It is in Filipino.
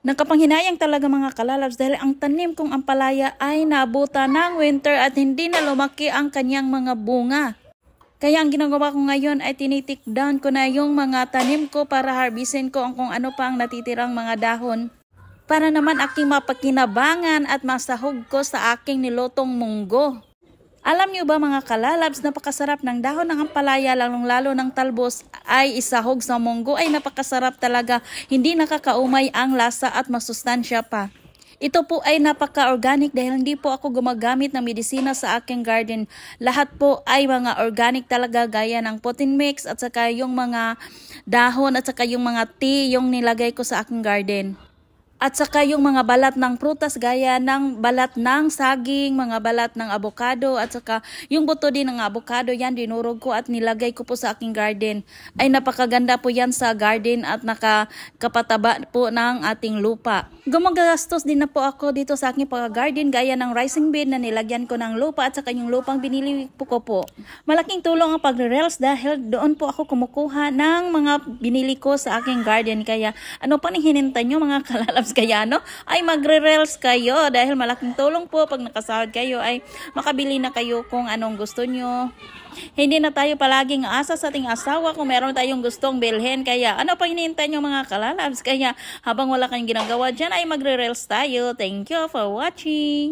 Nakapanghinayang talaga mga kalalabs dahil ang tanim kong ampalaya ay naabutan ng winter at hindi na lumaki ang kanyang mga bunga. Kaya ang ginagawa ko ngayon ay tinitikdan ko na yung mga tanim ko para harbisin ko ang kung ano pa ang natitirang mga dahon. Para naman aking mapakinabangan at masahog ko sa aking nilotong munggo. Alam niyo ba mga kalalabs, napakasarap ng dahon ng ampalaya, lalong lalo ng talbos ay isahog sa munggo ay napakasarap talaga. Hindi nakakaumay ang lasa at masustansya pa. Ito po ay napaka-organic dahil hindi po ako gumagamit ng medisina sa aking garden. Lahat po ay mga organic talaga gaya ng potting mix at saka yung mga dahon at saka yung mga tea yung nilagay ko sa aking garden. At saka yung mga balat ng prutas gaya ng balat ng saging, mga balat ng avocado at saka yung buto din ng avocado yan dinurog ko at nilagay ko po sa aking garden. Ay napakaganda po yan sa garden at nakakapataba po ng ating lupa. Gumagastos din na po ako dito sa aking pag-garden gaya ng rising bed na nilagyan ko ng lupa at saka yung lupang binili po ko po. Malaking tulong ang pagre rails dahil doon po ako kumukuha ng mga binili ko sa aking garden. Kaya ano pa nang hinintay nyo mga kalalabs Reels no ay magre-Reels kayo dahil malaking tulong po pag nakasahod kayo ay makabili na kayo kung anong gusto nyo. Hindi na tayo palaging asa sa ating asawa kung meron tayong gustong bilhin. Kaya ano pa hinihintay nyo mga kalalabs? Kaya habang wala kayong ginagawa dyan ay magre-Reels tayo. Thank you for watching!